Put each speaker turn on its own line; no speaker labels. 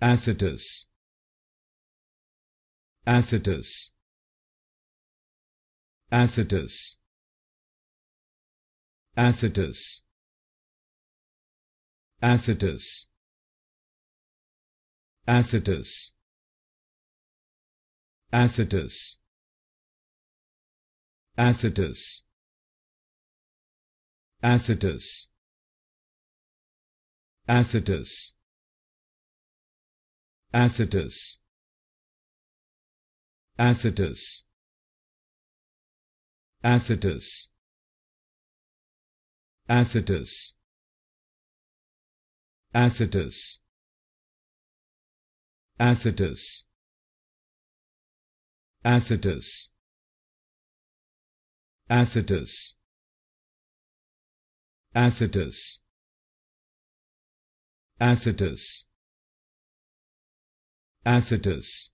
Acetus. Acetus. Acetus. Acetus. Acetus. Acetus. Acetus. Acetus. as it is as as it is as it is as it is as it is as it is as as it is